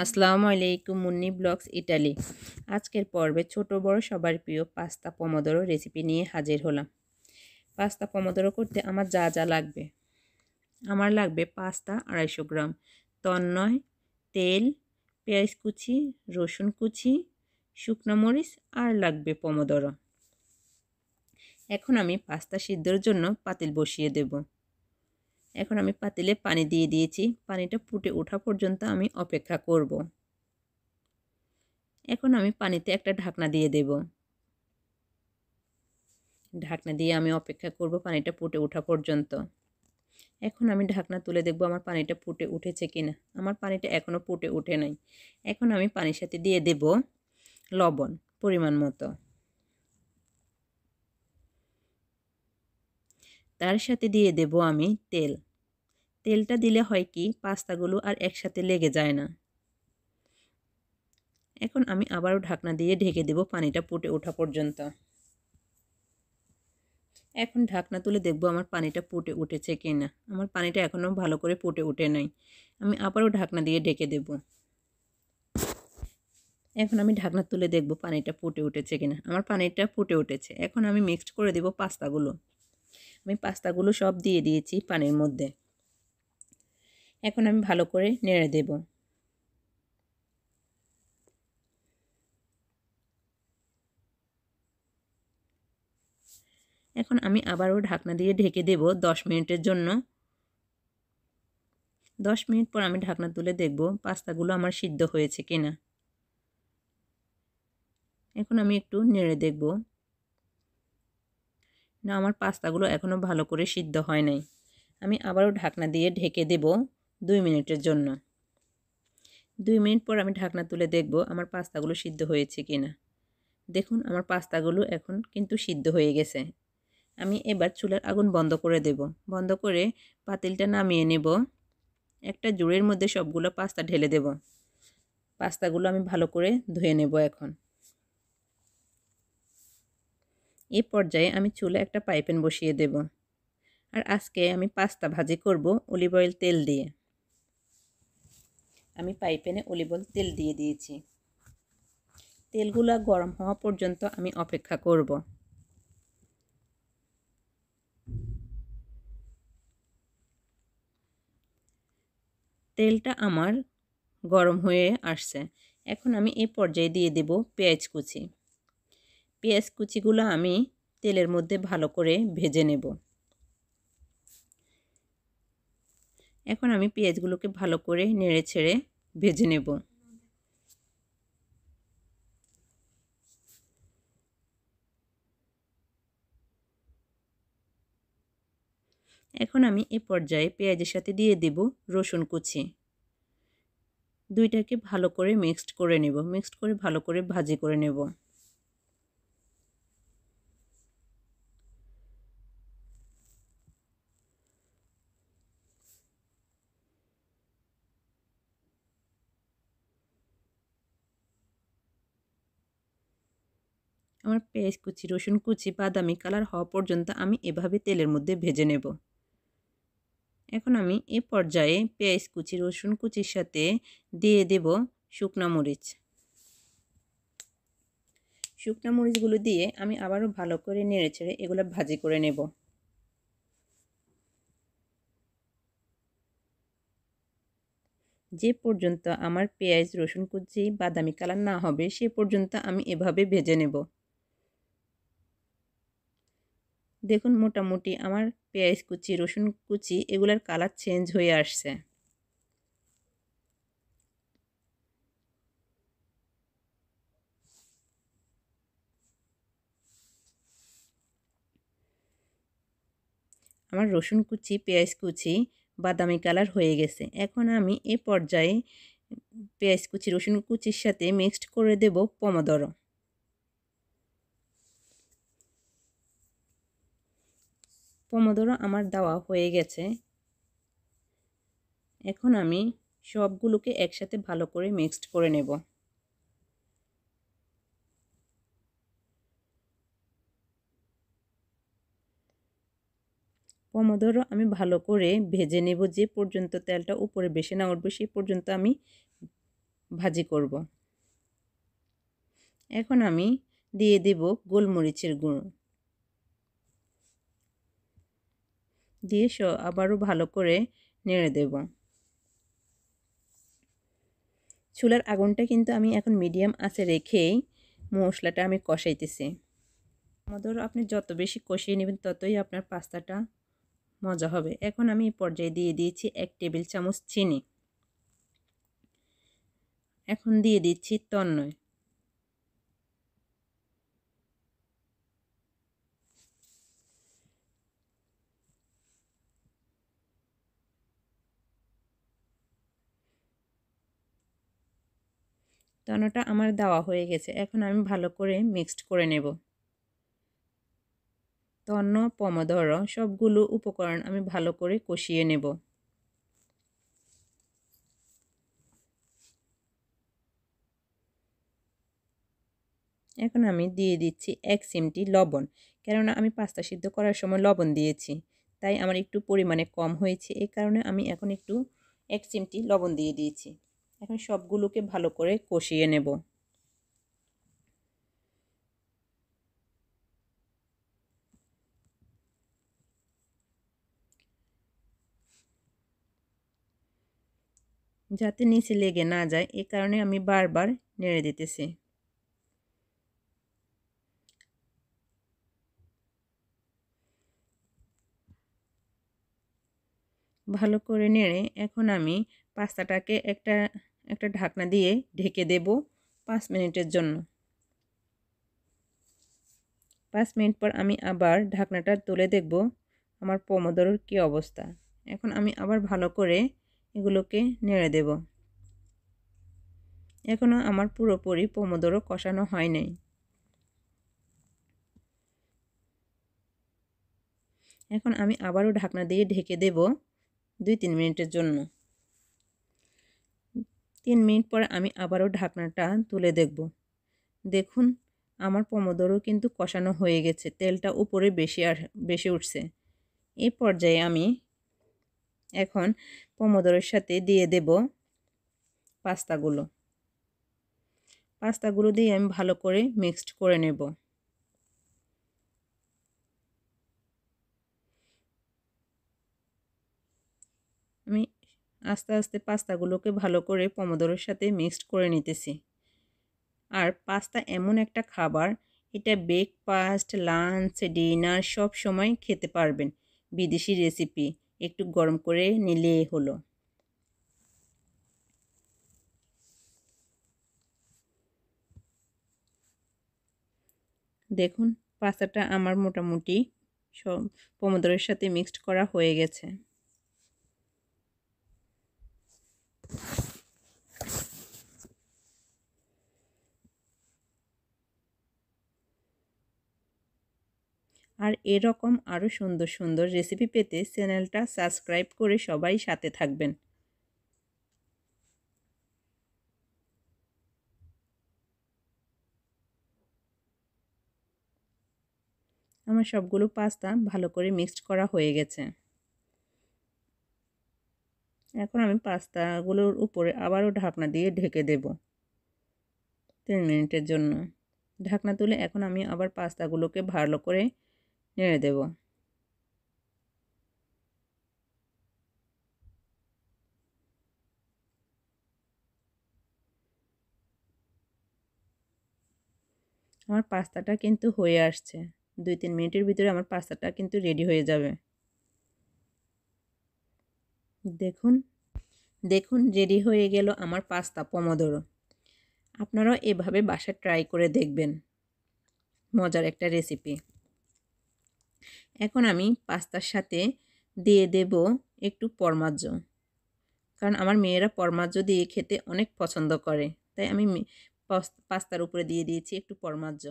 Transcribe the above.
আসসালামু আলাইকুম Munni blogs Italy আজকের পর্বে ছোট বড় সবার প্রিয় পাস্তা পমোদরো রেসিপি নিয়ে হাজির হলাম পাস্তা পমোদরো করতে আমার যা যা লাগবে আমার লাগবে পাস্তা আড়াইশো গ্রাম তন্নয় তেল পেঁয়াজ কুচি রসুন কুচি শুকনো মরিচ আর লাগবে পমোদরো এখন আমি পাস্তা সিদ্ধর জন্য পাতিল বসিয়ে দেবো এখন আমি পাতিলে পানি দিয়ে দিয়েছি পানিটা ফুটে ওঠা পর্যন্ত আমি অপেক্ষা করব এখন আমি পানিতে একটা ঢাকনা দিয়ে দেব ঢাকনা দিয়ে আমি অপেক্ষা করব পানিটা ফুটে ওঠা পর্যন্ত এখন আমি ঢাকনা তুলে দেখব আমার পানিটা ফুটে উঠেছে কিনা আমার পানিটা এখনও ফুটে উঠে নাই এখন আমি পানির সাথে দিয়ে দেব লবণ পরিমাণ মতো তার সাথে দিয়ে দেব আমি তেল তেলটা দিলে হয় কি পাস্তাগুলো আর একসাথে লেগে যায় না এখন আমি আবারও ঢাকনা দিয়ে ঢেকে দেব পানিটা ফুটে ওঠা পর্যন্ত এখন ঢাকনা তুলে দেখব আমার পানিটা ফুটে উঠেছে কি না আমার পানিটা এখনও ভালো করে ফুটে উঠে নাই আমি আবারও ঢাকনা দিয়ে ঢেকে দেব এখন আমি ঢাকনা তুলে দেখব পানিটা ফুটে উঠেছে কিনা আমার পানিটা ফুটে উঠেছে এখন আমি মিক্সড করে দেব পাস্তাগুলো আমি পাস্তাগুলো সব দিয়ে দিয়েছি পানির মধ্যে এখন আমি ভালো করে নেড়ে দেব এখন আমি আবারও ঢাকনা দিয়ে ঢেকে দেব দশ মিনিটের জন্য দশ মিনিট পর আমি ঢাকনা তুলে দেখব পাস্তাগুলো আমার সিদ্ধ হয়েছে কিনা এখন আমি একটু নেড়ে দেখবো না আমার পাস্তাগুলো এখনও ভালো করে সিদ্ধ হয় নাই আমি আবারও ঢাকনা দিয়ে ঢেকে দেব দুই মিনিটের জন্য দুই মিনিট পর আমি ঢাকনা তুলে দেখব আমার পাস্তাগুলো সিদ্ধ হয়েছে কি না দেখুন আমার পাস্তাগুলো এখন কিন্তু সিদ্ধ হয়ে গেছে আমি এবার চুলার আগুন বন্ধ করে দেব বন্ধ করে পাতিলটা নামিয়ে নেব একটা জুড়ের মধ্যে সবগুলো পাস্তা ঢেলে দেব পাস্তাগুলো আমি ভালো করে ধুয়ে নেব এখন এ পর্যায়ে আমি চুলে একটা পাইপেন বসিয়ে দেব আর আজকে আমি পাস্তা ভাজি করব অলিভ অয়েল তেল দিয়ে আমি পাইপেনে অলিভ অয়েল তেল দিয়ে দিয়েছি তেলগুলো গরম হওয়া পর্যন্ত আমি অপেক্ষা করব তেলটা আমার গরম হয়ে আসছে এখন আমি এ পর্যায়ে দিয়ে দেব পেঁয়াজ কুচি পেঁয়াজ কুচিগুলো আমি তেলের মধ্যে ভালো করে ভেজে নেব এখন আমি পেঁয়াজগুলোকে ভালো করে নেড়ে ছেড়ে ভেজে নেব এখন আমি এ পর্যায়ে পেঁয়াজের সাথে দিয়ে দেব রসুন কুচি দুইটাকে ভালো করে মিক্সড করে নেব মিক্সড করে ভালো করে ভাজি করে নেব আমার পেঁয়াজ কুচি রসুন কুচি বাদামি কালার হওয়া পর্যন্ত আমি এভাবে তেলের মধ্যে ভেজে নেব এখন আমি এ পর্যায়ে পেঁয়াজ কুচি রসুন কুচির সাথে দিয়ে দেব শুকনা মরিচ শুকনো মরিচগুলো দিয়ে আমি আবারও ভালো করে নেড়ে ছেড়ে এগুলো ভাজি করে নেব যে পর্যন্ত আমার পেঁয়াজ রসুন কুচি বাদামি কালার না হবে সে পর্যন্ত আমি এভাবে ভেজে নেব দেখুন মোটামুটি আমার পেঁয়াজ কুচি রসুন কুচি এগুলার কালার চেঞ্জ হয়ে আসছে আমার রসুন কুচি পেঁয়াজ কুচি বাদামি কালার হয়ে গেছে এখন আমি এ পর্যায়ে পেঁয়াজ কুচি রসুন কুচির সাথে মিক্সড করে দেব পমোদরো পমোদোরো আমার দেওয়া হয়ে গেছে এখন আমি সবগুলোকে একসাথে ভালো করে মিক্সড করে নেব পমোদোরো আমি ভালো করে ভেজে নেব যে পর্যন্ত তেলটা উপরে বেশি না উঠবে সেই পর্যন্ত আমি ভাজি করব এখন আমি দিয়ে দেব গোলমরিচের গুঁড়ো দিয়ে আবারও ভালো করে নেড়ে দেব চুলার আগুনটা কিন্তু আমি এখন মিডিয়াম আছে রেখেই মশলাটা আমি কষাইতেছি আমাদের আপনি যত বেশি কষিয়ে নেবেন ততই আপনার পাস্তাটা মজা হবে এখন আমি পর্যায়ে দিয়ে দিয়েছি এক টেবিল চামচ চিনি এখন দিয়ে দিচ্ছি তন্নয় দানাটা আমার দেওয়া হয়ে গেছে এখন আমি ভালো করে মিক্সড করে নেব তন্ন পমদর সবগুলো উপকরণ আমি ভালো করে কষিয়ে নেব এখন আমি দিয়ে দিচ্ছি এক চিমটি লবণ কেননা আমি পাস্তা সিদ্ধ করার সময় লবণ দিয়েছি তাই আমার একটু পরিমাণে কম হয়েছে এই কারণে আমি এখন একটু এক চিমটি লবণ দিয়ে দিয়েছি এখন সবগুলোকে ভালো করে কষিয়ে নেব যাতে নিচে লেগে না যায় এ কারণে আমি বারবার নেড়ে দিতেছি ভালো করে নেড়ে এখন আমি পাস্তাটাকে একটা একটা ঢাকনা দিয়ে ঢেকে দেব পাঁচ মিনিটের জন্য পাঁচ মিনিট পর আমি আবার ঢাকনাটা তুলে দেখব আমার পোমোদোরোর কী অবস্থা এখন আমি আবার ভালো করে এগুলোকে নেড়ে দেব এখনও আমার পুরোপুরি পোমোদোরো কষানো হয় নাই এখন আমি আবারও ঢাকনা দিয়ে ঢেকে দেব দুই তিন মিনিটের জন্য তিন মিনিট পর আমি আবারও ঢাকনাটা তুলে দেখব দেখুন আমার পমোদরও কিন্তু কষানো হয়ে গেছে তেলটা উপরে বেশি আর বেশি উঠছে এই পর্যায়ে আমি এখন পমোদরের সাথে দিয়ে দেব পাস্তাগুলো পাস্তাগুলো দিয়ে আমি ভালো করে মিক্সড করে নেব আস্তে আস্তে পাস্তাগুলোকে ভালো করে পমোদোরের সাথে মিক্সড করে নিতেছি আর পাস্তা এমন একটা খাবার এটা ব্রেকফাস্ট লাঞ্চ ডিনার সব সময় খেতে পারবেন বিদেশি রেসিপি একটু গরম করে নিলে হলো দেখুন পাস্তাটা আমার মোটামুটি সব পমোদরের সাথে মিক্সড করা হয়ে গেছে আর এরকম আরও সুন্দর সুন্দর রেসিপি পেতে চ্যানেলটা সাবস্ক্রাইব করে সবাই সাথে থাকবেন আমার সবগুলো পাস্তা ভালো করে মিক্সড করা হয়ে গেছে এখন আমি পাস্তাগুলোর উপরে আবারও ঢাকনা দিয়ে ঢেকে দেব তিন মিনিটের জন্য ঢাকনা তুলে এখন আমি আবার পাস্তাগুলোকে ভালো করে নেড়ে দেব আমার পাস্তাটা কিন্তু হয়ে আসছে দুই তিন মিনিটের ভিতরে আমার পাস্তাটা কিন্তু রেডি হয়ে যাবে দেখুন দেখুন রেডি হয়ে গেল আমার পাস্তা পমোদোরো আপনারাও এভাবে বাসা ট্রাই করে দেখবেন মজার একটা রেসিপি এখন আমি পাস্তার সাথে দিয়ে দেব একটু পরমাজ্য কারণ আমার মেয়েরা পরমাজ্য দিয়ে খেতে অনেক পছন্দ করে তাই আমি পাস্তার উপরে দিয়ে দিয়েছি একটু পরমাজ্য